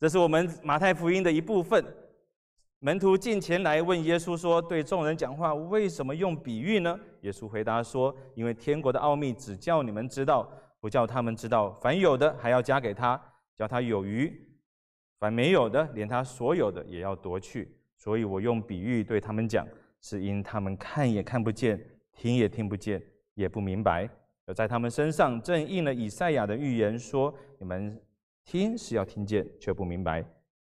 这是我们马太福音的一部分。门徒近前来问耶稣说：“对众人讲话，为什么用比喻呢？”耶稣回答说：“因为天国的奥秘只叫你们知道，不叫他们知道。凡有的还要加给他，叫他有余；凡没有的，连他所有的也要夺去。所以我用比喻对他们讲，是因他们看也看不见，听也听不见，也不明白。在他们身上正应了以赛亚的预言说：你们。”听是要听见，却不明白；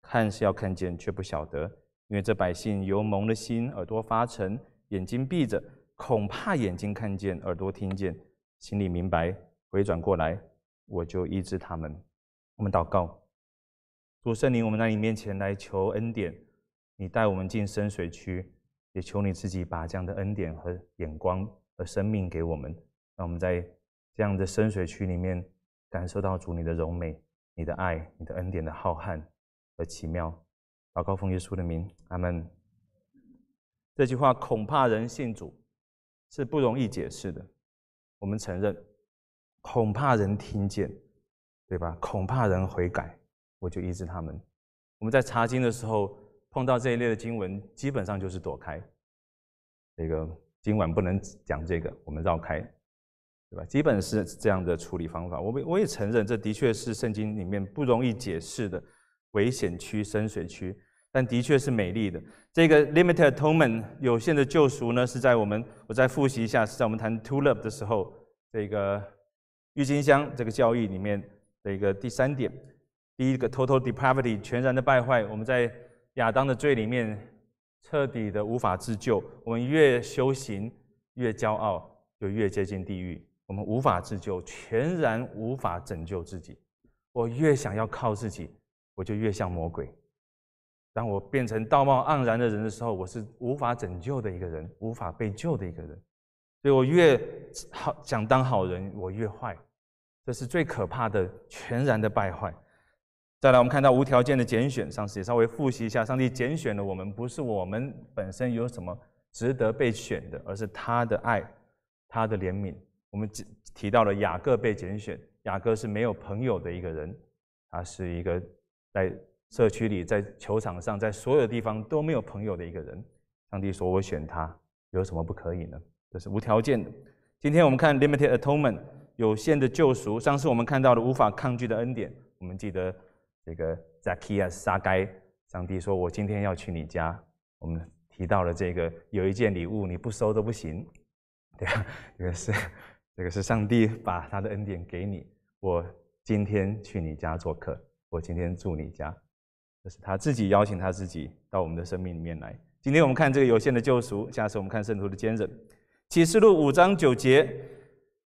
看是要看见，却不晓得。因为这百姓由蒙的心，耳朵发沉，眼睛闭着，恐怕眼睛看见，耳朵听见，心里明白。回转过来，我就医治他们。我们祷告，主圣灵，我们在你面前来求恩典，你带我们进深水区，也求你自己把这样的恩典和眼光、和生命给我们，让我们在这样的深水区里面感受到主你的柔美。你的爱，你的恩典的浩瀚和奇妙，高奉耶稣的名，阿门。这句话恐怕人信主是不容易解释的。我们承认，恐怕人听见，对吧？恐怕人悔改，我就医治他们。我们在查经的时候碰到这一类的经文，基本上就是躲开。这个今晚不能讲这个，我们绕开。对吧？基本是这样的处理方法。我们我也承认，这的确是圣经里面不容易解释的危险区、深水区，但的确是美丽的。这个 limited atonement 有限的救赎呢，是在我们我再复习一下，是在我们谈 t o l o v e 的时候，这个郁金香这个教义里面的一个第三点。第一个 total depravity 全然的败坏，我们在亚当的罪里面彻底的无法自救。我们越修行越骄傲，就越接近地狱。我们无法自救，全然无法拯救自己。我越想要靠自己，我就越像魔鬼。当我变成道貌岸然的人的时候，我是无法拯救的一个人，无法被救的一个人。所以我越好想当好人，我越坏。这是最可怕的，全然的败坏。再来，我们看到无条件的拣选，上帝也稍微复习一下：上帝拣选了我们，不是我们本身有什么值得被选的，而是他的爱，他的怜悯。我们提到了雅各被拣选，雅各是没有朋友的一个人，他是一个在社区里、在球场上、在所有地方都没有朋友的一个人。上帝说：“我选他，有什么不可以呢？”这是无条件的。今天我们看 “limited atonement” 有限的救赎。上次我们看到了无法抗拒的恩典，我们记得这个 a 基亚撒该，上帝说：“我今天要去你家。”我们提到了这个有一件礼物你不收都不行，对吧？个是。这个是上帝把他的恩典给你。我今天去你家做客，我今天住你家，这是他自己邀请他自己到我们的生命里面来。今天我们看这个有限的救赎，下次我们看圣徒的坚忍。启示录五章九节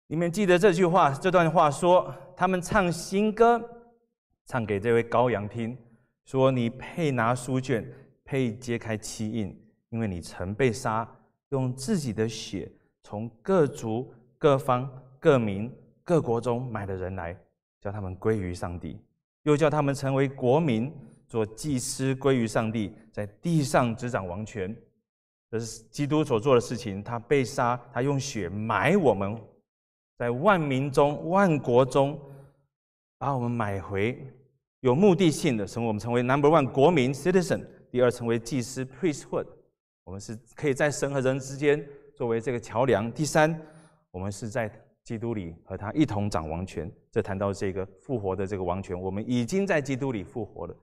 你们记得这句话，这段话说他们唱新歌，唱给这位羔羊听，说你配拿书卷，配揭开七印，因为你曾被杀，用自己的血从各族。各方各民各国中买的人来，叫他们归于上帝，又叫他们成为国民，做祭司归于上帝，在地上执掌王权。这是基督所做的事情。他被杀，他用血买我们，在万民中、万国中，把我们买回，有目的性的，使我们成为 Number One 国民 Citizen，第二成为祭司 Priesthood，我们是可以在神和人之间作为这个桥梁。第三。我们是在基督里和他一同掌王权。这谈到这个复活的这个王权，我们已经在基督里复活了，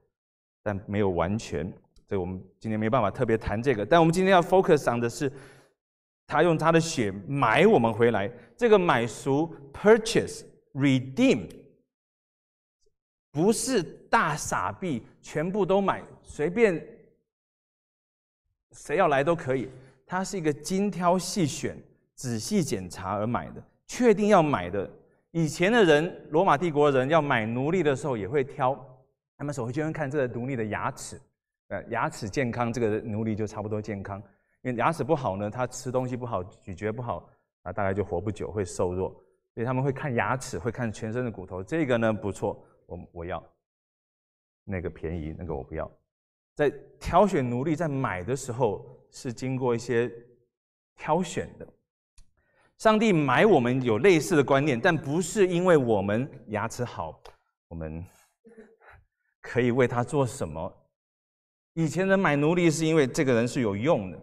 但没有完全。所以我们今天没办法特别谈这个。但我们今天要 focus on 的是，他用他的血买我们回来。这个买赎 （purchase, redeem） 不是大傻逼，全部都买，随便谁要来都可以。他是一个精挑细选。仔细检查而买的，确定要买的。以前的人，罗马帝国人要买奴隶的时候，也会挑。他们首先会看这个奴隶的牙齿，呃，牙齿健康，这个奴隶就差不多健康。因为牙齿不好呢，他吃东西不好，咀嚼不好啊，大概就活不久，会瘦弱。所以他们会看牙齿，会看全身的骨头。这个呢不错，我我要。那个便宜，那个我不要。在挑选奴隶在买的时候，是经过一些挑选的。上帝买我们有类似的观念，但不是因为我们牙齿好，我们可以为他做什么。以前人买奴隶是因为这个人是有用的，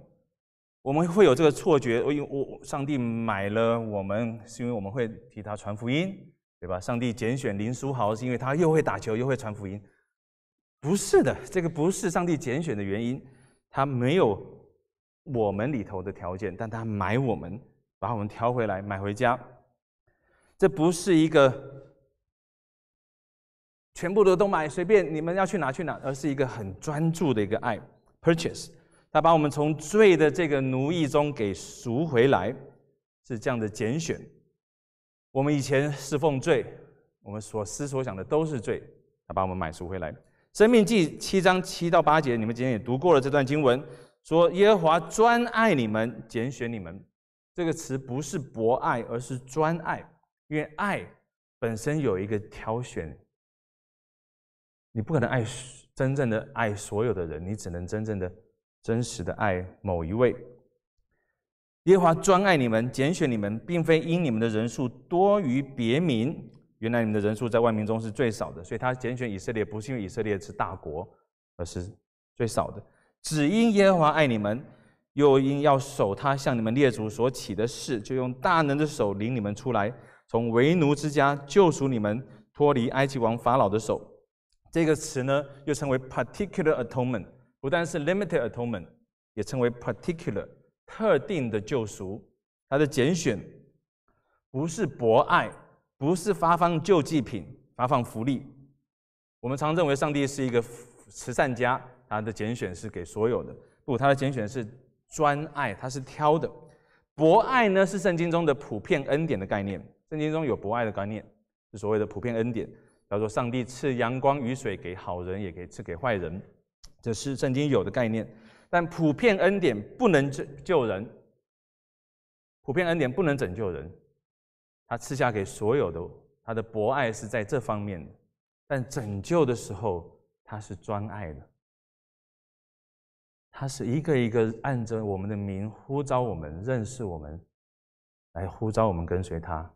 我们会有这个错觉。我有我，上帝买了我们是因为我们会替他传福音，对吧？上帝拣选林书豪是因为他又会打球又会传福音，不是的，这个不是上帝拣选的原因，他没有我们里头的条件，但他买我们。把我们调回来，买回家，这不是一个全部的都买随便你们要去哪去哪，而是一个很专注的一个爱 purchase。他把我们从罪的这个奴役中给赎回来，是这样的拣选。我们以前侍奉罪，我们所思所想的都是罪。他把我们买赎回来。生命记七章七到八节，你们今天也读过了这段经文，说耶和华专爱你们，拣选你们。这个词不是博爱，而是专爱，因为爱本身有一个挑选。你不可能爱真正的爱所有的人，你只能真正的、真实的爱某一位。耶和华专爱你们，拣选你们，并非因你们的人数多于别民。原来你们的人数在万民中是最少的，所以他拣选以色列，不是因为以色列是大国，而是最少的，只因耶和华爱你们。又因要守他向你们列祖所起的誓，就用大能的手领你们出来，从为奴之家救赎你们，脱离埃及王法老的手。这个词呢，又称为 particular atonement，不但是 limited atonement，也称为 particular 特定的救赎。它的拣选不是博爱，不是发放救济品、发放福利。我们常认为上帝是一个慈善家，他的拣选是给所有的。不，他的拣选是。专爱他是挑的，博爱呢是圣经中的普遍恩典的概念。圣经中有博爱的观念，是所谓的普遍恩典，叫做上帝赐阳光雨水给好人，也可以赐给坏人，这是圣经有的概念。但普遍恩典不能救救人，普遍恩典不能拯救人，他赐下给所有的，他的博爱是在这方面，但拯救的时候他是专爱的。他是一个一个按着我们的名呼召我们认识我们，来呼召我们跟随他，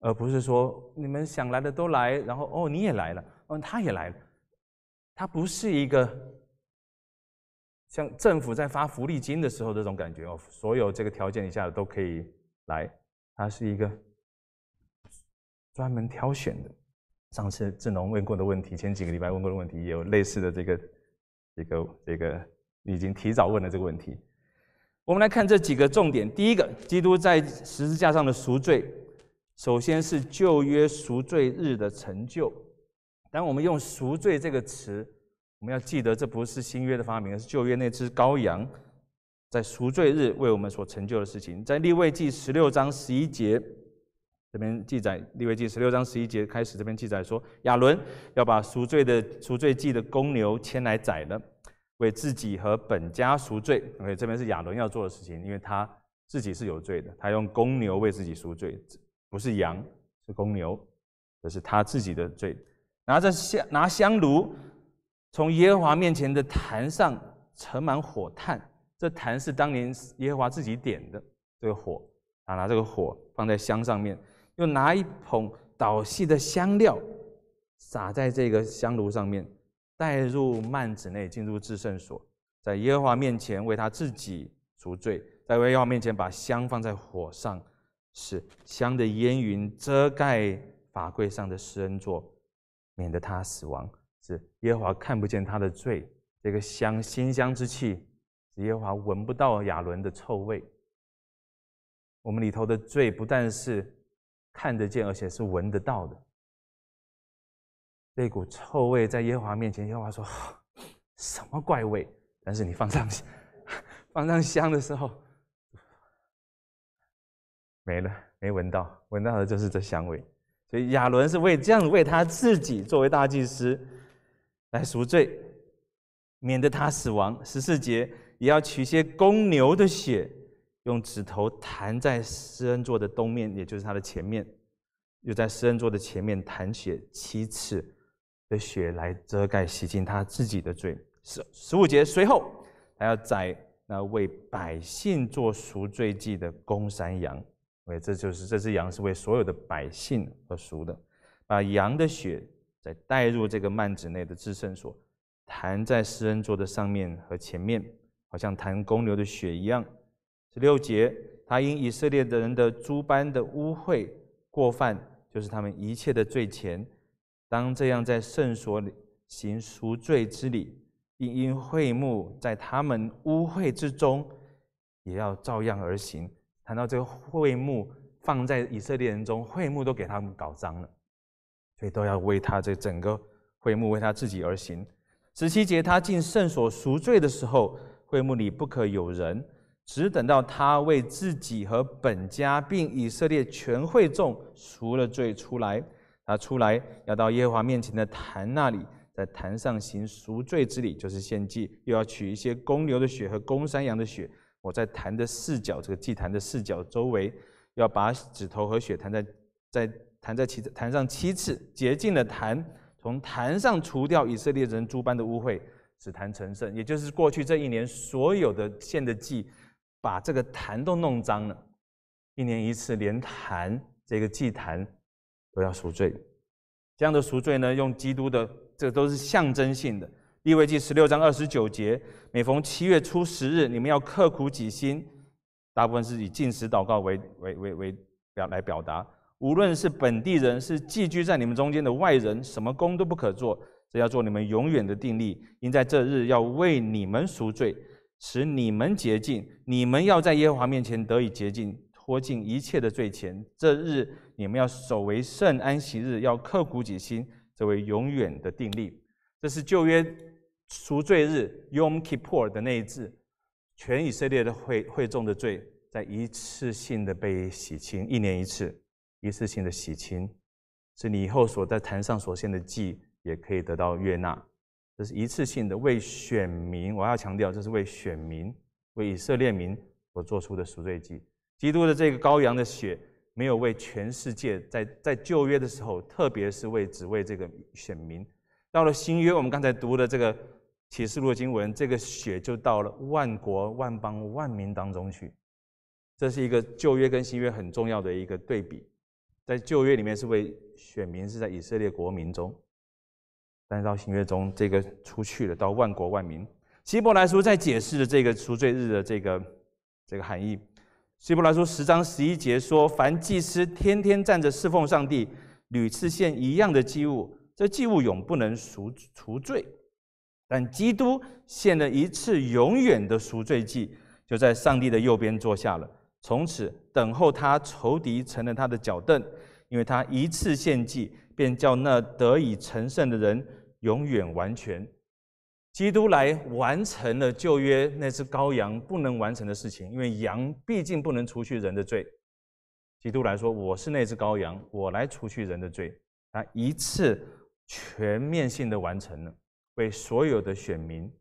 而不是说你们想来的都来，然后哦你也来了，嗯他也来了，他不是一个像政府在发福利金的时候这种感觉哦，所有这个条件以下的都可以来，他是一个专门挑选的。上次志龙问过的问题，前几个礼拜问过的问题，也有类似的这个。这个这个已经提早问了这个问题，我们来看这几个重点。第一个，基督在十字架上的赎罪，首先是旧约赎罪日的成就。当我们用“赎罪”这个词，我们要记得这不是新约的发明，是旧约那只羔羊在赎罪日为我们所成就的事情。在立位记十六章十一节。这边记载利未记十六章十一节开始，这边记载说亚伦要把赎罪的赎罪祭的公牛牵来宰了，为自己和本家赎罪。因为这边是亚伦要做的事情，因为他自己是有罪的，他用公牛为自己赎罪，不是羊，是公牛，这是他自己的罪。拿着香，拿香炉，从耶和华面前的坛上盛满火炭，这坛是当年耶和华自己点的这个火，啊，拿这个火放在香上面。又拿一捧捣细的香料，撒在这个香炉上面，带入幔子内，进入至圣所，在耶和华面前为他自己赎罪，在耶和华面前把香放在火上，使香的烟云遮盖法柜上的施恩座，免得他死亡。是耶和华看不见他的罪，这个香馨香之气，是耶和华闻不到亚伦的臭味。我们里头的罪不但是。看得见，而且是闻得到的，那股臭味在耶和华面前，耶和华说：“ 什么怪味？”但是你放上 放上香的时候，没了，没闻到，闻到的就是这香味。所以亚伦是为这样为他自己，作为大祭司来赎罪，免得他死亡。十四节也要取些公牛的血。用指头弹在施恩座的东面，也就是他的前面，又在施恩座的前面弹血七次的血来遮盖洗净他自己的罪。十十五节随后，还要宰那为百姓做赎罪祭的公山羊。OK，这就是这只羊是为所有的百姓而赎的。把羊的血再带入这个幔子内的至圣所，弹在施恩座的上面和前面，好像弹公牛的血一样。十六节，他因以色列的人的诸般的污秽过犯，就是他们一切的罪前，当这样在圣所里行赎罪之礼，并因会幕在他们污秽之中，也要照样而行。谈到这个会幕放在以色列人中，会幕都给他们搞脏了，所以都要为他这整个会幕为他自己而行。十七节，他进圣所赎罪的时候，会幕里不可有人。只等到他为自己和本家，并以色列全会众赎了罪出来，他出来要到耶和华面前的坛那里，在坛上行赎罪之礼，就是献祭，又要取一些公牛的血和公山羊的血，我在坛的四角这个祭坛的四角周围，要把指头和血弹在在弹在七坛上七次，洁净的坛从坛上除掉以色列人诸般的污秽，使坛成圣，也就是过去这一年所有的献的祭。把这个坛都弄脏了，一年一次，连坛这个祭坛都要赎罪。这样的赎罪呢，用基督的，这都是象征性的。利位记十六章二十九节，每逢七月初十日，你们要刻苦己心。大部分是以进食祷告为为为为表来表达。无论是本地人，是寄居在你们中间的外人，什么功都不可做，这要做你们永远的定力。因在这日要为你们赎罪。使你们洁净，你们要在耶和华面前得以洁净，脱尽一切的罪前。这日你们要守为圣安息日，要刻骨己心，这为永远的定例。这是旧约赎罪日 Yom Kippur 的那一日，全以色列的会会众的罪，在一次性的被洗清，一年一次，一次性的洗清，是你以后所在坛上所献的祭也可以得到悦纳。这是一次性的为选民，我要强调，这是为选民、为以色列民所做出的赎罪祭。基督的这个羔羊的血没有为全世界，在在旧约的时候，特别是为只为这个选民。到了新约，我们刚才读的这个启示录经文，这个血就到了万国、万邦、万民当中去。这是一个旧约跟新约很重要的一个对比，在旧约里面是为选民，是在以色列国民中。但是到新约中，这个出去了，到万国万民。希伯来书在解释这个赎罪日的这个这个含义。希伯来书十章十一节说：“凡祭司天天站着侍奉上帝，屡次献一样的祭物，这祭物永不能赎除罪。但基督献了一次永远的赎罪祭，就在上帝的右边坐下了，从此等候他仇敌成了他的脚凳，因为他一次献祭。”便叫那得以成圣的人永远完全。基督来完成了旧约那只羔羊不能完成的事情，因为羊毕竟不能除去人的罪。基督来说：“我是那只羔羊，我来除去人的罪。”啊，一次全面性的完成了，为所有的选民。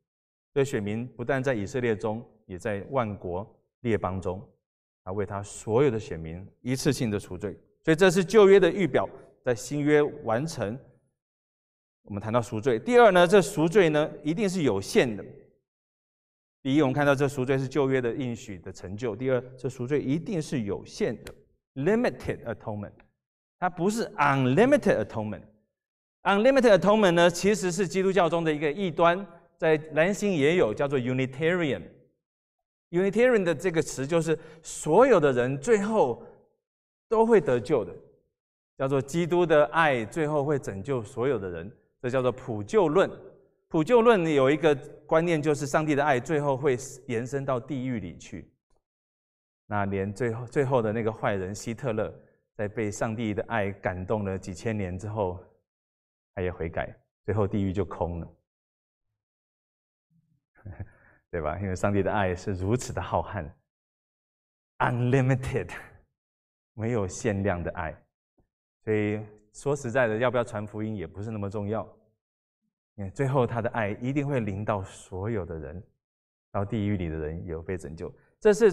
这选民不但在以色列中，也在万国列邦中，啊，为他所有的选民一次性的除罪。所以这是旧约的预表。在新约完成，我们谈到赎罪。第二呢，这赎罪呢一定是有限的。第一，我们看到这赎罪是旧约的应许的成就；第二，这赎罪一定是有限的 （limited atonement），它不是 unlimited atonement。unlimited atonement 呢，其实是基督教中的一个异端，在蓝星也有叫做 Unitarian。Unitarian 的这个词就是所有的人最后都会得救的。叫做基督的爱，最后会拯救所有的人。这叫做普救论。普救论有一个观念，就是上帝的爱最后会延伸到地狱里去。那连最后最后的那个坏人希特勒，在被上帝的爱感动了几千年之后，他也悔改，最后地狱就空了，对吧？因为上帝的爱是如此的浩瀚，unlimited，没有限量的爱。所以说实在的，要不要传福音也不是那么重要。你看，最后他的爱一定会临到所有的人，到地狱里的人也会被拯救。这是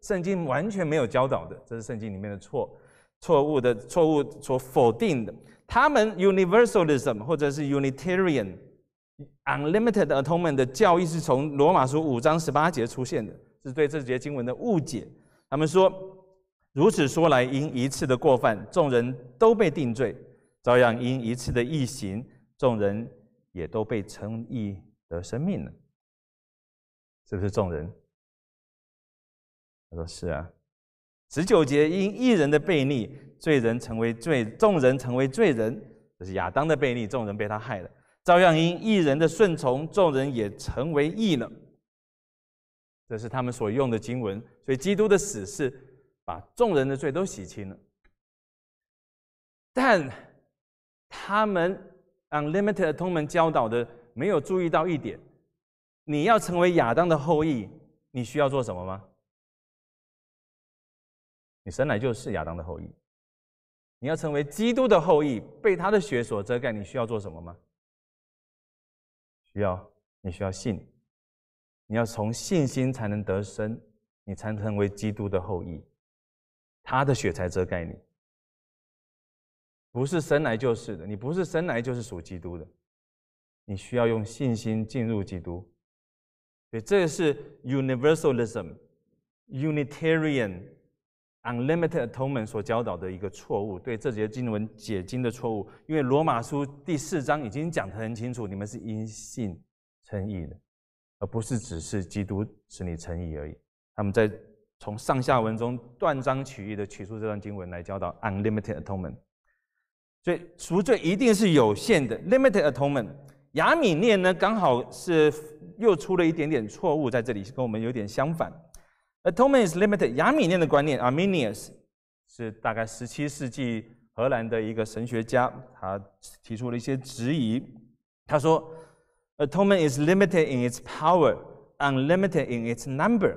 圣经完全没有教导的，这是圣经里面的错、错误的、错误所否定的。他们 universalism 或者是 Unitarian unlimited atonement 的教义是从罗马书五章十八节出现的，是对这节经文的误解。他们说。如此说来，因一次的过犯，众人都被定罪；照样因一次的异行，众人也都被称义得生命了。是不是众人？他说是啊。十九节因一人的悖逆，罪人成为罪；众人成为罪人。这是亚当的悖逆，众人被他害了。照样因一人的顺从，众人也成为义了。这是他们所用的经文。所以基督的死是。把众人的罪都洗清了，但他们 u n limited 通门教导的，没有注意到一点：你要成为亚当的后裔，你需要做什么吗？你生来就是亚当的后裔。你要成为基督的后裔，被他的血所遮盖，你需要做什么吗？需要，你需要信，你要从信心才能得生，你才能成为基督的后裔。他的血才遮盖你，不是生来就是的。你不是生来就是属基督的，你需要用信心进入基督。所以，这个是 Universalism、Unitarian、Unlimited Atonement 所教导的一个错误。对这节经文解经的错误，因为罗马书第四章已经讲得很清楚，你们是因信称义的，而不是只是基督使你称义而已。他们在。从上下文中断章取义的取出这段经文来教导 unlimited atonement，所以赎罪一定是有限的 limited atonement。雅米念呢刚好是又出了一点点错误在这里跟我们有点相反。Atonement is limited。雅米念的观念 Arminius 是大概十七世纪荷兰的一个神学家，他提出了一些质疑。他说 Atonement is limited in its power, unlimited in its number。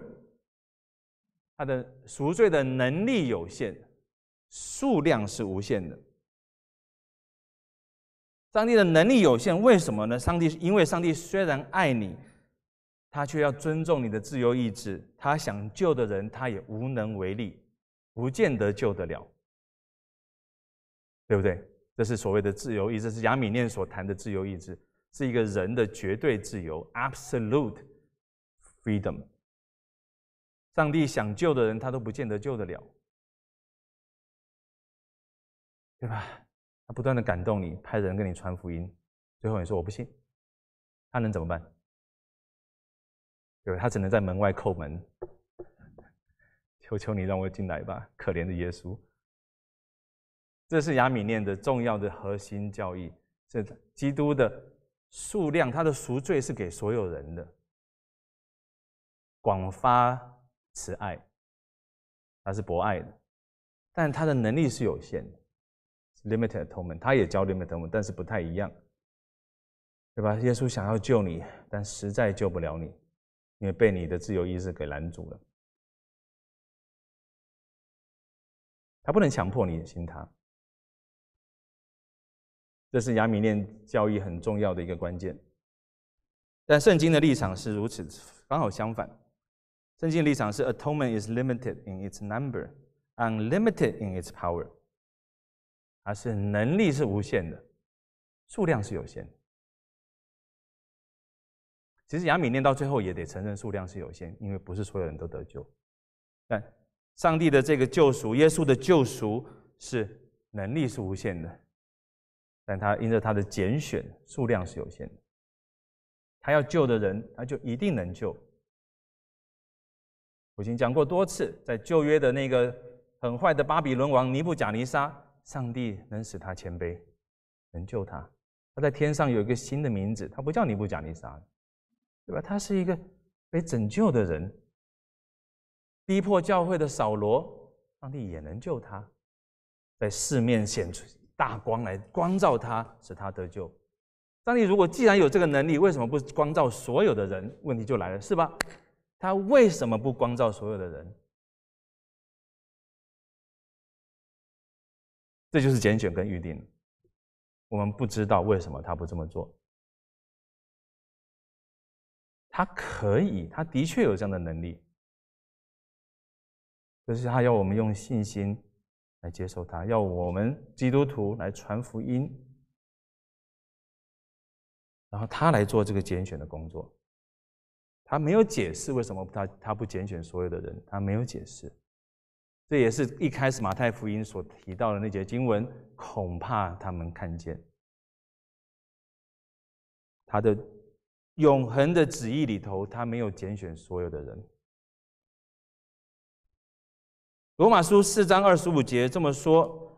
他的赎罪的能力有限，数量是无限的。上帝的能力有限，为什么呢？上帝因为上帝虽然爱你，他却要尊重你的自由意志。他想救的人，他也无能为力，不见得救得了，对不对？这是所谓的自由意志，是亚米念所谈的自由意志，是一个人的绝对自由 （absolute freedom）。上帝想救的人，他都不见得救得了，对吧？他不断的感动你，派人跟你传福音，最后你说我不信，他能怎么办？对吧？他只能在门外叩门，求求你让我进来吧，可怜的耶稣。这是亚米念的重要的核心教义：，是基督的数量，他的赎罪是给所有人的，广发。慈爱，他是博爱的，但他的能力是有限的，limited torment。他也教 limited t o m e n t 但是不太一样，对吧？耶稣想要救你，但实在救不了你，因为被你的自由意志给拦住了。他不能强迫你信他，这是亚米念教义很重要的一个关键。但圣经的立场是如此，刚好相反。圣经立场是：atonement is limited in its number, unlimited in its power。而是能力是无限的，数量是有限的。其实雅米念到最后也得承认数量是有限，因为不是所有人都得救。但上帝的这个救赎，耶稣的救赎是能力是无限的，但他因着他的拣选，数量是有限的。他要救的人，他就一定能救。我已经讲过多次，在旧约的那个很坏的巴比伦王尼布贾尼撒，上帝能使他谦卑，能救他。他在天上有一个新的名字，他不叫尼布贾尼撒，对吧？他是一个被拯救的人。逼迫教会的扫罗，上帝也能救他，在四面显出大光来光照他，使他得救。上帝如果既然有这个能力，为什么不光照所有的人？问题就来了，是吧？他为什么不光照所有的人？这就是拣选跟预定。我们不知道为什么他不这么做。他可以，他的确有这样的能力。就是他要我们用信心来接受他，要我们基督徒来传福音，然后他来做这个拣选的工作。他没有解释为什么他他不拣选所有的人，他没有解释。这也是一开始马太福音所提到的那节经文，恐怕他们看见。他的永恒的旨意里头，他没有拣选所有的人。罗马书四章二十五节这么说：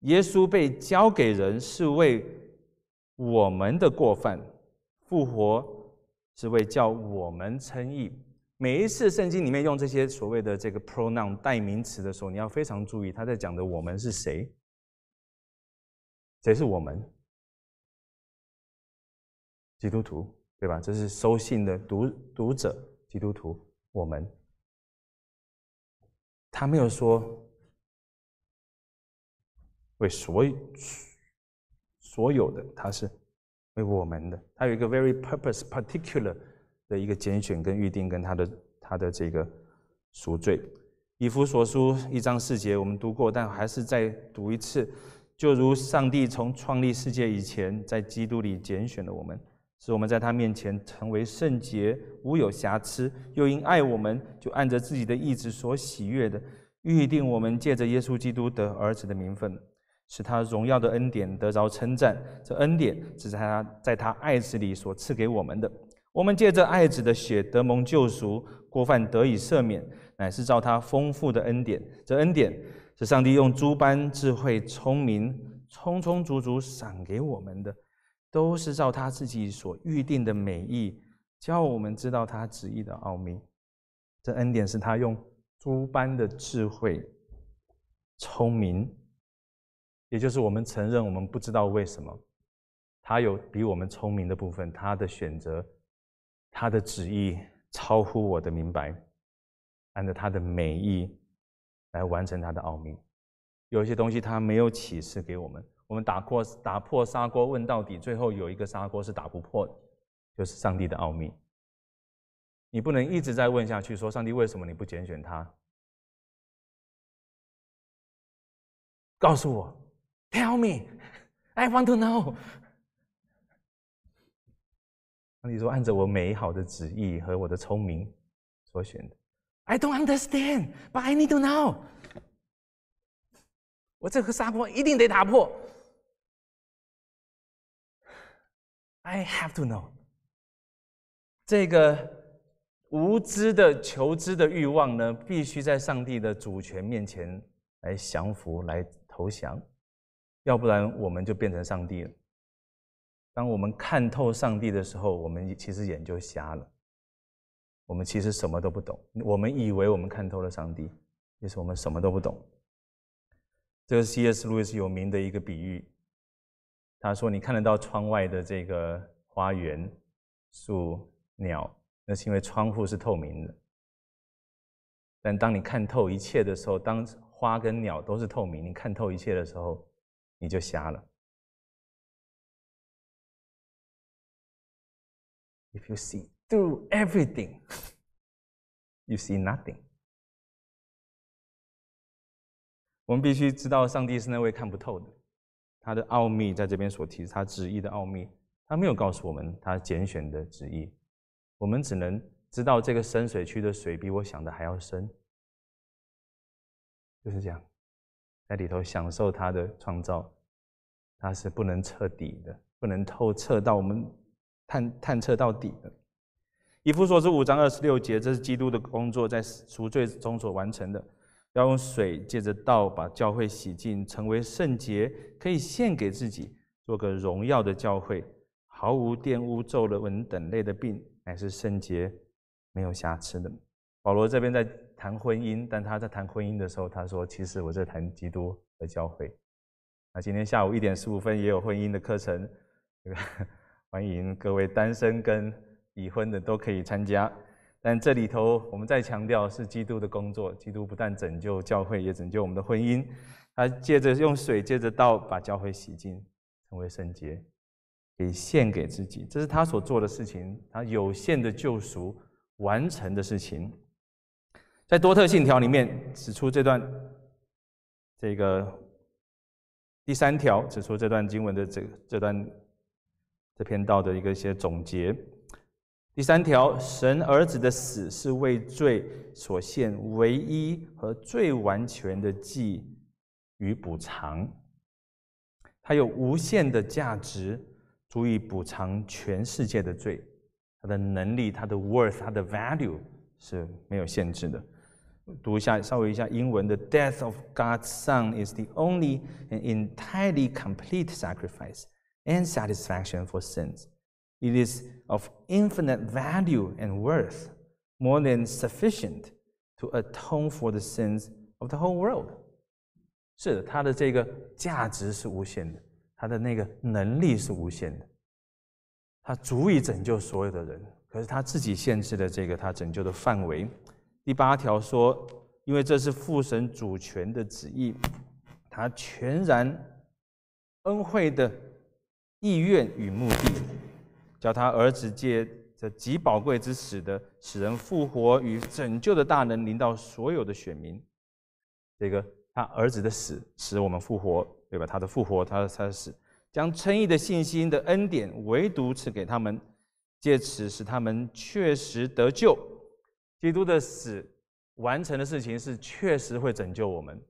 耶稣被交给人，是为我们的过犯复活。是为叫我们称义。每一次圣经里面用这些所谓的这个 pronoun 代名词的时候，你要非常注意他在讲的“我们”是谁？谁是我们？基督徒，对吧？这是收信的读读者，基督徒。我们，他没有说为所有所有的，他是。为我们的，他有一个 very purpose particular 的一个拣选跟预定跟他的他的这个赎罪，以弗所书一章四节我们读过，但还是再读一次。就如上帝从创立世界以前，在基督里拣选了我们，使我们在他面前成为圣洁，无有瑕疵；又因爱我们，就按着自己的意志所喜悦的，预定我们借着耶稣基督得儿子的名分。使他荣耀的恩典得着称赞，这恩典是他在他爱子里所赐给我们的。我们借着爱子的血得蒙救赎，过犯得以赦免，乃是照他丰富的恩典。这恩典是上帝用诸般智慧、聪明，充充足足赏给我们的，都是照他自己所预定的美意，叫我们知道他旨意的奥秘。这恩典是他用诸般的智慧、聪明。也就是我们承认，我们不知道为什么他有比我们聪明的部分，他的选择，他的旨意超乎我的明白，按照他的美意来完成他的奥秘。有些东西他没有启示给我们，我们打破打破砂锅问到底，最后有一个砂锅是打不破的，就是上帝的奥秘。你不能一直在问下去，说上帝为什么你不拣选他？告诉我。Tell me, I want to know。上帝说：“按着我美好的旨意和我的聪明所选的。”I don't understand, but I need to know。我这颗砂锅一定得打破。I have to know。这个无知的求知的欲望呢，必须在上帝的主权面前来降服、来投降。要不然我们就变成上帝了。当我们看透上帝的时候，我们其实眼就瞎了。我们其实什么都不懂。我们以为我们看透了上帝，其实我们什么都不懂。这个 C.S. 路易斯有名的一个比喻，他说：“你看得到窗外的这个花园、树、鸟，那是因为窗户是透明的。但当你看透一切的时候，当花跟鸟都是透明，你看透一切的时候。”你就瞎了。If you see through everything, you see nothing. 我们必须知道上帝是那位看不透的，他的奥秘在这边所提，他旨意的奥秘，他没有告诉我们他拣选的旨意，我们只能知道这个深水区的水比我想的还要深。就是这样，在里头享受他的创造。它是不能彻底的，不能透彻到我们探探测到底的。以弗所是五章二十六节，这是基督的工作在赎罪中所完成的。要用水借着道把教会洗净，成为圣洁，可以献给自己，做个荣耀的教会，毫无玷污、皱纹等类的病，乃是圣洁、没有瑕疵的。保罗这边在谈婚姻，但他在谈婚姻的时候，他说：“其实我在谈基督和教会。”那今天下午一点十五分也有婚姻的课程，对吧？欢迎各位单身跟已婚的都可以参加。但这里头我们再强调，是基督的工作。基督不但拯救教会，也拯救我们的婚姻。他借着用水，借着道，把教会洗净，成为圣洁，给献给自己。这是他所做的事情，他有限的救赎完成的事情。在多特信条里面指出这段这个。第三条指出这段经文的这这段这篇道的一个一些总结。第三条，神儿子的死是为罪所献唯一和最完全的祭与补偿。它有无限的价值，足以补偿全世界的罪。它的能力、它的 worth、它的 value 是没有限制的。读一下，稍微一下英文。The death of God's Son is the only and entirely complete sacrifice and satisfaction for sins. It is of infinite value and worth, more than sufficient to atone for the sins of the whole world. 是的，它的这个价值是无限的，它的那个能力是无限的，它足以拯救所有的人。可是他自己限制了这个他拯救的范围。第八条说，因为这是父神主权的旨意，他全然恩惠的意愿与目的，叫他儿子借这极宝贵之死的使人复活与拯救的大能，临到所有的选民。这个他儿子的死使我们复活，对吧？他的复活，他的他的死，将称义的信心的恩典，唯独赐给他们，借此使他们确实得救。基督的死完成的事情是确实会拯救我们，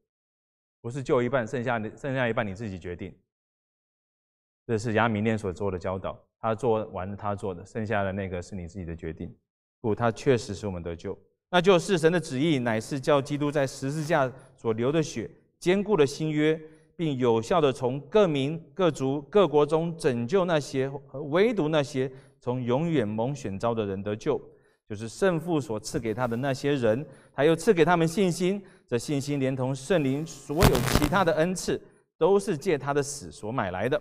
不是救一半，剩下剩下一半你自己决定。这是亚米念所做的教导，他做完了他做的，剩下的那个是你自己的决定。不，他确实使我们得救。那就是神的旨意，乃是叫基督在十字架所流的血坚固了新约，并有效地从各民、各族、各国中拯救那些唯独那些从永远蒙选召的人得救。就是圣父所赐给他的那些人，他又赐给他们信心。这信心连同圣灵所有其他的恩赐，都是借他的死所买来的，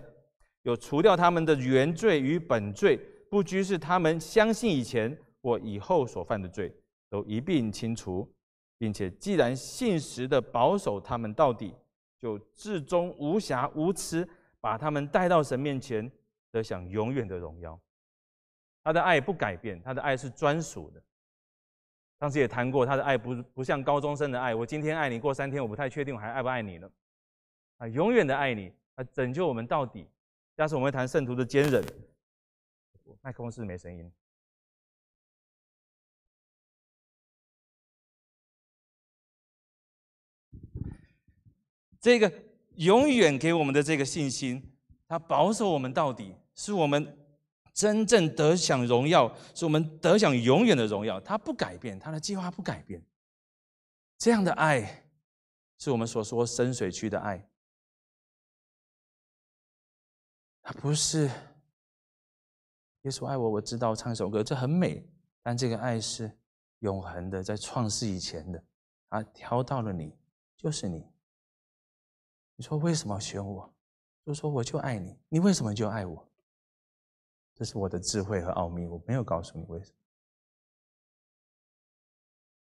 有除掉他们的原罪与本罪，不拘是他们相信以前或以后所犯的罪，都一并清除，并且既然信实的保守他们到底，就至终无瑕无疵，把他们带到神面前，得享永远的荣耀。他的爱不改变，他的爱是专属的。当时也谈过，他的爱不不像高中生的爱，我今天爱你，过三天我不太确定我还爱不爱你了。啊，永远的爱你，啊，拯救我们到底。下次我们会谈圣徒的坚忍。麦克风是没声音？这个永远给我们的这个信心，他保守我们到底，是我们。真正得享荣耀，是我们得享永远的荣耀。他不改变，他的计划不改变。这样的爱，是我们所说深水区的爱。他不是耶稣爱我，我知道唱一首歌，这很美。但这个爱是永恒的，在创世以前的。啊，挑到了你，就是你。你说为什么选我？就说我就爱你。你为什么就爱我？这是我的智慧和奥秘，我没有告诉你为什么。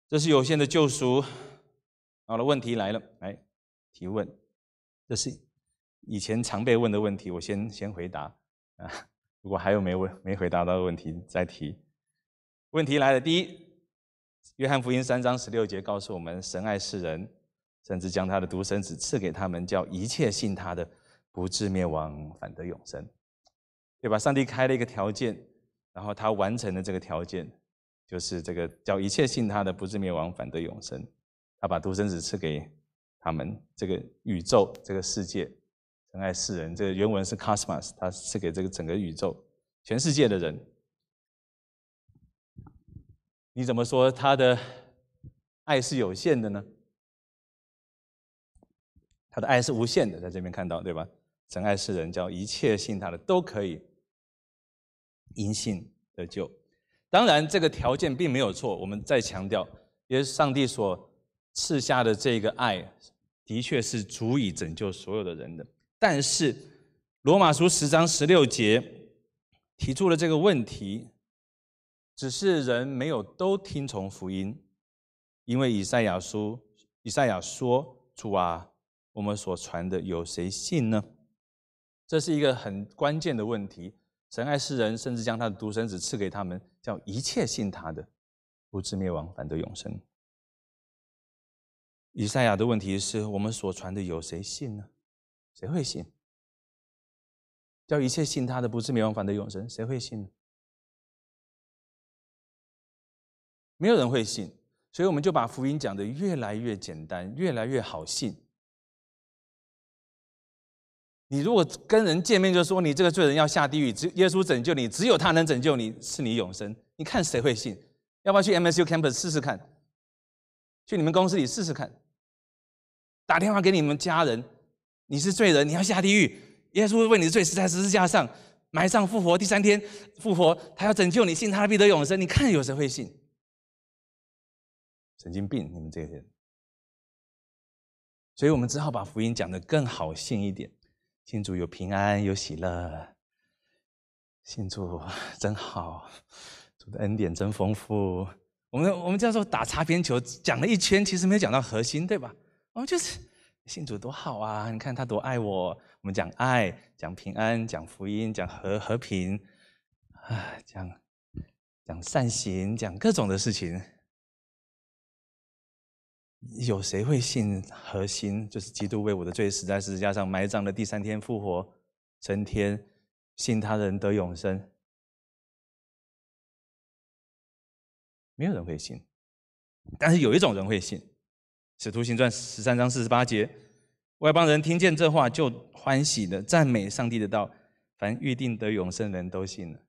这是有限的救赎。好了，问题来了，来提问。这是以前常被问的问题，我先先回答啊。如果还有没问没回答到的问题，再提。问题来了，第一，约翰福音三章十六节告诉我们，神爱世人，甚至将他的独生子赐给他们，叫一切信他的，不至灭亡，反得永生。对吧？上帝开了一个条件，然后他完成了这个条件，就是这个叫一切信他的不致灭亡，反对永生。他把独生子赐给他们，这个宇宙，这个世界，疼爱世人。这个原文是 cosmos，他赐给这个整个宇宙、全世界的人。你怎么说他的爱是有限的呢？他的爱是无限的，在这边看到，对吧？疼爱世人，叫一切信他的都可以。因信得救，当然这个条件并没有错。我们再强调，也是上帝所赐下的这个爱，的确是足以拯救所有的人的。但是，罗马书十章十六节提出了这个问题，只是人没有都听从福音，因为以赛亚书，以赛亚说：“主啊，我们所传的有谁信呢？”这是一个很关键的问题。神爱世人，甚至将他的独生子赐给他们，叫一切信他的，不至灭亡，反得永生。以赛亚的问题是我们所传的有谁信呢？谁会信？叫一切信他的，不至灭亡，反得永生。谁会信？没有人会信。所以我们就把福音讲得越来越简单，越来越好信。你如果跟人见面就说你这个罪人要下地狱，只耶稣拯救你，只有他能拯救你，是你永生。你看谁会信？要不要去 MSU Campus 试试看？去你们公司里试试看。打电话给你们家人，你是罪人，你要下地狱，耶稣为你的罪死在十字架上，埋葬复活，第三天复活，他要拯救你，信他的必得永生。你看有谁会信？神经病，你们这些人。所以我们只好把福音讲得更好信一点。信主有平安，有喜乐。信主 真好，主的恩典真丰富。我们我们叫做打擦边球，讲了一圈，其实没有讲到核心，对吧？我们就是信主多好啊！你看他多爱我。我们讲爱，讲平安，讲福音，讲和和平，啊，讲讲善行，讲各种的事情。有谁会信核心？就是基督为我的罪死在十字架上，埋葬的第三天复活，成天信他人得永生。没有人会信，但是有一种人会信，《使徒行传》十三章四十八节，外邦人听见这话就欢喜的赞美上帝的道，凡预定得永生人都信了。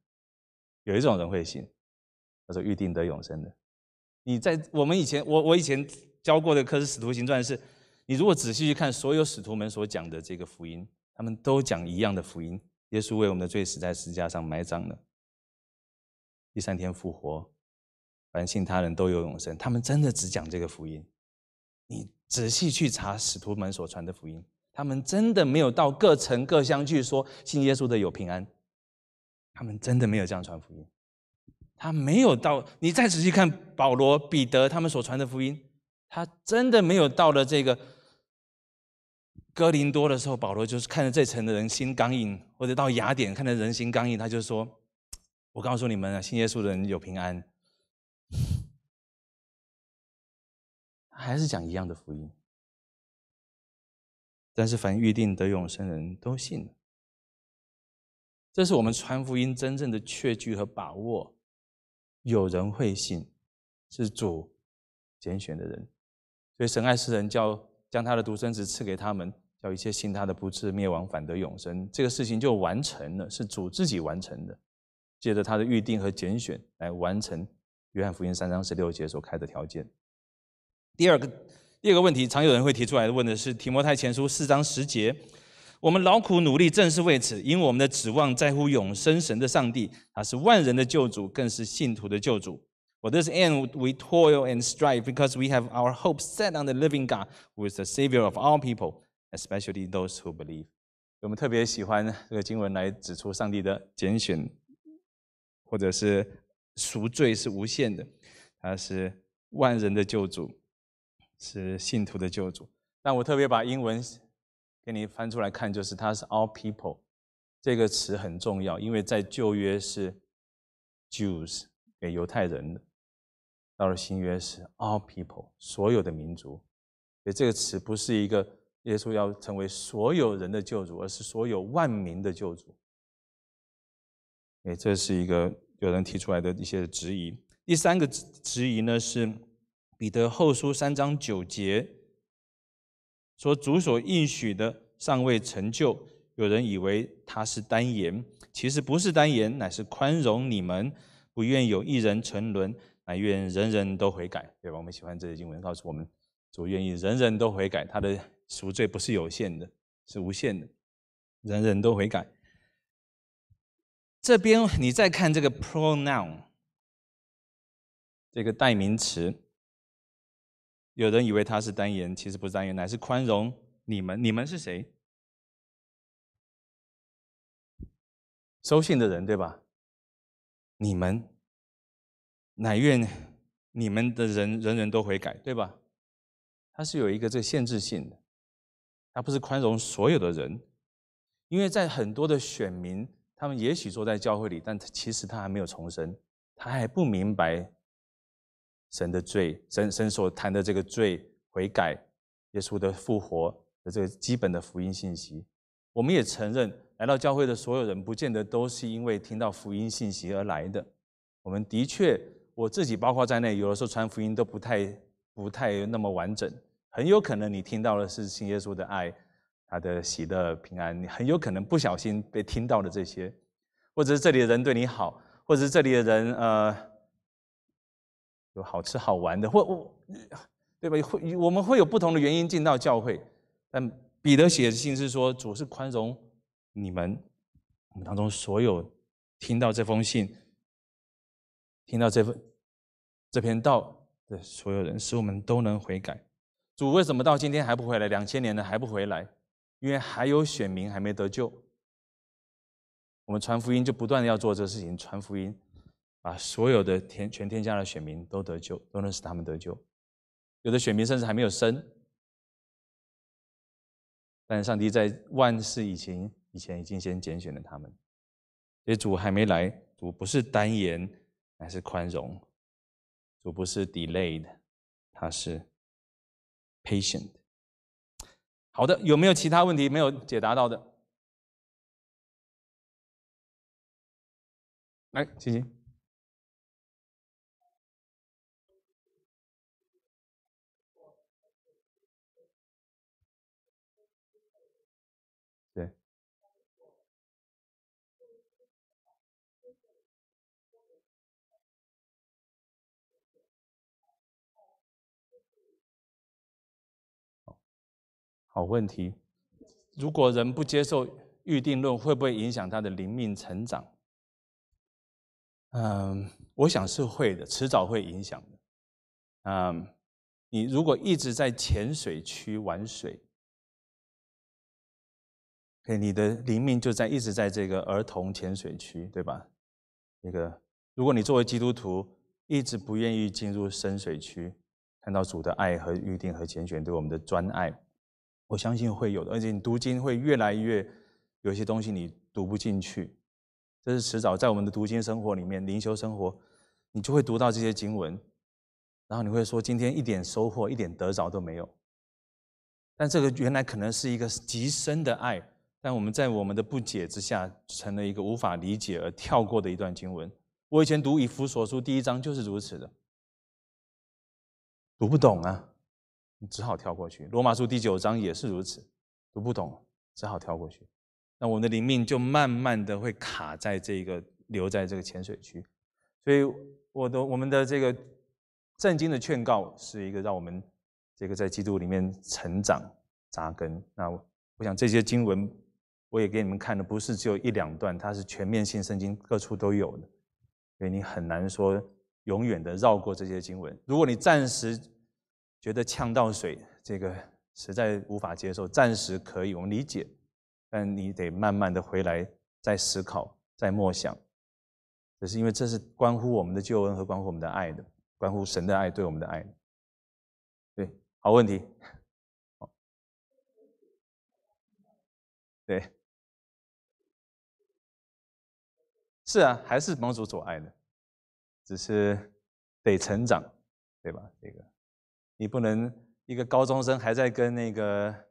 有一种人会信，叫做预定得永生的。你在我们以前，我我以前。教过的课是《使徒行传》，是，你如果仔细去看所有使徒们所讲的这个福音，他们都讲一样的福音。耶稣为我们的罪死在十字架上，埋葬了，第三天复活，凡信他人都有永生。他们真的只讲这个福音。你仔细去查使徒们所传的福音，他们真的没有到各城各乡去说信耶稣的有平安，他们真的没有这样传福音。他没有到，你再仔细看保罗、彼得他们所传的福音。他真的没有到了这个哥林多的时候，保罗就是看着这层的人心刚硬，或者到雅典看着人心刚硬，他就说：“我告诉你们，啊，信耶稣的人有平安。”还是讲一样的福音。但是，凡预定得永生人都信了。这是我们传福音真正的确据和把握。有人会信，是主拣选的人。所以神爱世人，叫将他的独生子赐给他们，叫一切信他的不至灭亡，反得永生。这个事情就完成了，是主自己完成的，借着他的预定和拣选来完成。约翰福音三章十六节所开的条件。第二个第二个问题，常有人会提出来问的是提摩太前书四章十节，我们劳苦努力正是为此，因我们的指望在乎永生神的上帝，他是万人的救主，更是信徒的救主。For this end, we toil and strive because we have our hope set on the living God, who is the Savior of all people, especially those who believe. 我们特别喜欢这个经文来指出上帝的拣选，或者是赎罪是无限的，他是万人的救主，是信徒的救主。但我特别把英文给你翻出来看，就是他是 all people 这个词很重要，因为在旧约是 Jews 给犹太人的。到了新约是 all people 所有的民族，所以这个词不是一个耶稣要成为所有人的救主，而是所有万民的救主。哎，这是一个有人提出来的一些质疑。第三个质疑呢是彼得后书三章九节说主所应许的尚未成就，有人以为他是单言，其实不是单言，乃是宽容你们，不愿有一人沉沦。来愿人人都悔改，对吧？我们喜欢这些经文告诉我们，主愿意人人都悔改，他的赎罪不是有限的，是无限的。人人都悔改。这边你再看这个 pronoun，这个代名词，有人以为它是单言，其实不是单言，乃是宽容你们。你们是谁？收信的人，对吧？你们。乃愿你们的人人人都悔改，对吧？它是有一个这限制性的，它不是宽容所有的人，因为在很多的选民，他们也许坐在教会里，但其实他还没有重生，他还不明白神的罪，神神所谈的这个罪悔改，耶稣的复活的这个基本的福音信息。我们也承认，来到教会的所有人，不见得都是因为听到福音信息而来的，我们的确。我自己包括在内，有的时候传福音都不太、不太那么完整，很有可能你听到的是信耶稣的爱、他的喜乐、平安。你很有可能不小心被听到了这些，或者是这里的人对你好，或者是这里的人呃有好吃好玩的，或我对吧？会我们会有不同的原因进到教会。但彼得写的信是说，主是宽容你们，我们当中所有听到这封信，听到这封。这篇道的所有人，使我们都能悔改。主为什么到今天还不回来？两千年了还不回来，因为还有选民还没得救。我们传福音就不断的要做这个事情，传福音，把所有的天全天下的选民都得救，都能使他们得救。有的选民甚至还没有生，但是上帝在万事以前以前已经先拣选了他们。这主还没来，主不是单言，乃是宽容。不是 delayed，它是 patient。好的，有没有其他问题没有解答到的？来，请请。好问题，如果人不接受预定论，会不会影响他的灵命成长？嗯，我想是会的，迟早会影响的。嗯，你如果一直在浅水区玩水，嘿，你的灵命就在一直在这个儿童浅水区，对吧？那个，如果你作为基督徒一直不愿意进入深水区，看到主的爱和预定和拣选对我们的专爱。我相信会有的，而且你读经会越来越，有些东西你读不进去，这是迟早在我们的读经生活里面、灵修生活，你就会读到这些经文，然后你会说今天一点收获、一点得着都没有。但这个原来可能是一个极深的爱，但我们在我们的不解之下，成了一个无法理解而跳过的一段经文。我以前读以弗所书第一章就是如此的，读不懂啊。只好跳过去。罗马书第九章也是如此，读不懂，只好跳过去。那我们的灵命就慢慢的会卡在这个，留在这个浅水区。所以，我的我们的这个圣经的劝告是一个让我们这个在基督里面成长、扎根。那我想这些经文我也给你们看的，不是只有一两段，它是全面性圣经，各处都有的。所以你很难说永远的绕过这些经文。如果你暂时觉得呛到水，这个实在无法接受。暂时可以，我们理解，但你得慢慢的回来，再思考，再默想。这是因为这是关乎我们的救恩和关乎我们的爱的，关乎神的爱对我们的爱。对，好问题。对，是啊，还是帮助所爱的，只是得成长，对吧？这个。你不能一个高中生还在跟那个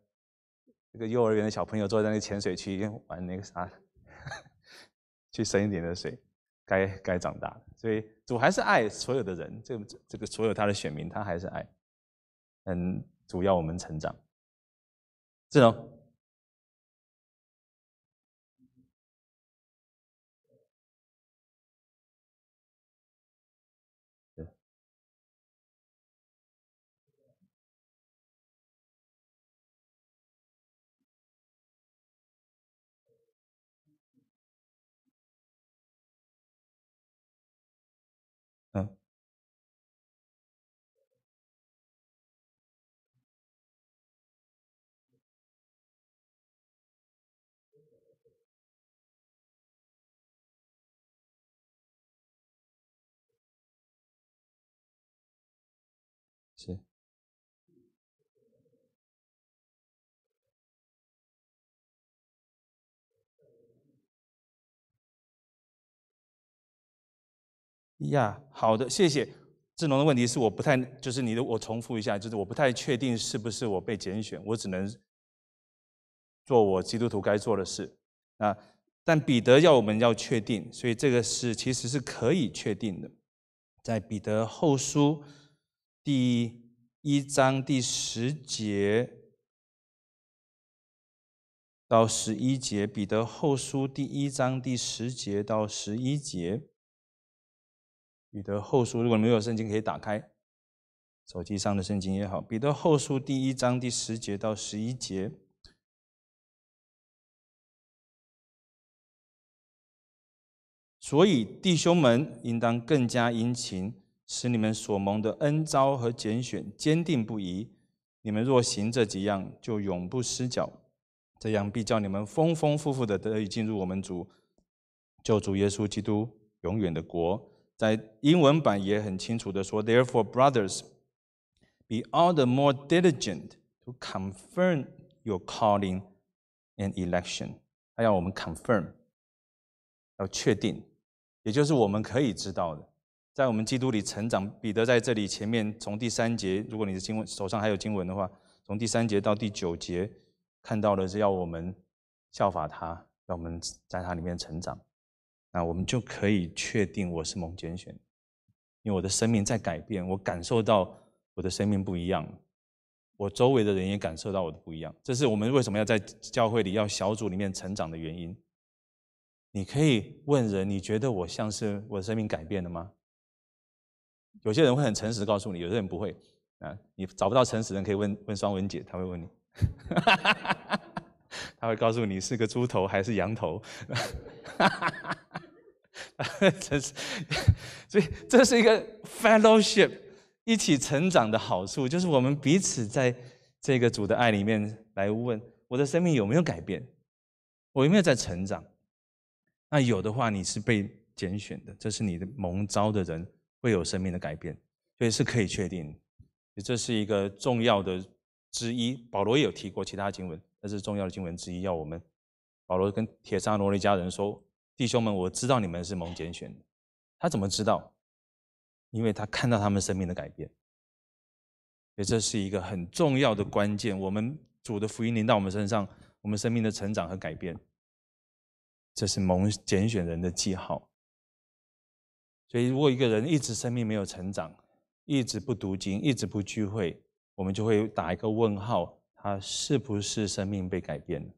那个幼儿园的小朋友坐在那个浅水区玩那个啥，去深一点的水，该该长大了。所以主还是爱所有的人，这个、这个所有他的选民，他还是爱。嗯，主要我们成长。志龙。呀，好的，谢谢。志龙的问题是我不太，就是你的，我重复一下，就是我不太确定是不是我被拣选，我只能做我基督徒该做的事啊。但彼得要我们要确定，所以这个是其实是可以确定的，在彼得后书第一章第十节到十一节，彼得后书第一章第十节到十一节。彼得后书，如果没有圣经，可以打开手机上的圣经也好。彼得后书第一章第十节到十一节，所以弟兄们，应当更加殷勤，使你们所蒙的恩招和拣选坚定不移。你们若行这几样，就永不失脚，这样必叫你们丰丰富富的得以进入我们主救主耶稣基督永远的国。在英文版也很清楚的说，Therefore, brothers, be all the more diligent to confirm your calling and election。他要我们 confirm，要确定，也就是我们可以知道的，在我们基督里成长。彼得在这里前面从第三节，如果你的经文手上还有经文的话，从第三节到第九节看到的是要我们效法他，让我们在他里面成长。那我们就可以确定我是蒙拣选，因为我的生命在改变，我感受到我的生命不一样，我周围的人也感受到我的不一样。这是我们为什么要在教会里、要小组里面成长的原因。你可以问人，你觉得我像是我生命改变了吗？有些人会很诚实告诉你，有些人不会。啊，你找不到诚实人，可以问问双文姐，她会问你，她会告诉你是个猪头还是羊头。真是，所以这是一个 fellowship 一起成长的好处，就是我们彼此在这个主的爱里面来问，我的生命有没有改变，我有没有在成长？那有的话，你是被拣选的，这是你的蒙召的人会有生命的改变，所以是可以确定。这是一个重要的之一。保罗也有提过其他经文，但是重要的经文之一要我们保罗跟铁砂罗利家人说。弟兄们，我知道你们是蒙拣选的，他怎么知道？因为他看到他们生命的改变。所以这是一个很重要的关键。我们主的福音临到我们身上，我们生命的成长和改变，这是蒙拣选人的记号。所以，如果一个人一直生命没有成长，一直不读经，一直不聚会，我们就会打一个问号：他是不是生命被改变了？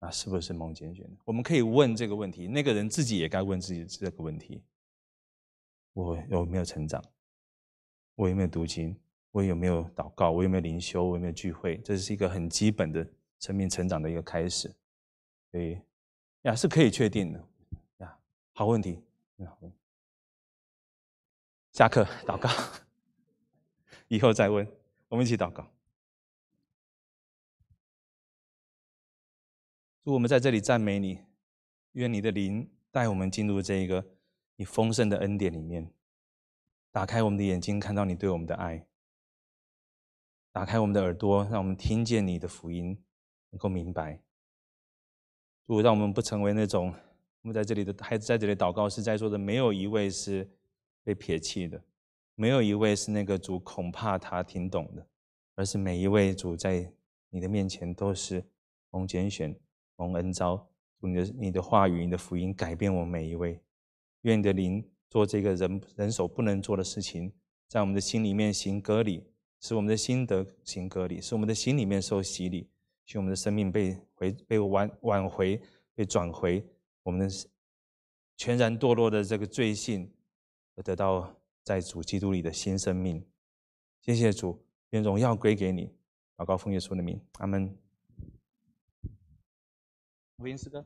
啊，是不是孟坚选的？我们可以问这个问题。那个人自己也该问自己这个问题：我有没有成长？我有没有读经？我有没有祷告？我有没有灵修？我有没有聚会？这是一个很基本的生命成长的一个开始。所以，呀，是可以确定的。呀，好问题。下课，祷告，以后再问。我们一起祷告。主，我们在这里赞美你，愿你的灵带我们进入这一个你丰盛的恩典里面，打开我们的眼睛，看到你对我们的爱；打开我们的耳朵，让我们听见你的福音，能够明白。主，让我们不成为那种我们在这里的，孩子，在这里祷告是在座的没有一位是被撇弃的，没有一位是那个主恐怕他听懂的，而是每一位主在你的面前都是蒙拣选。蒙恩召，主你的你的话语，你的福音改变我每一位。愿你的灵做这个人人手不能做的事情，在我们的心里面行割礼，使我们的心得行割礼，使我们的心里面受洗礼，使我们的生命被回被挽挽回，被转回我们的全然堕落的这个罪性，而得到在主基督里的新生命。谢谢主，愿荣耀归给你，高奉耶稣的名，阿门。威音斯的。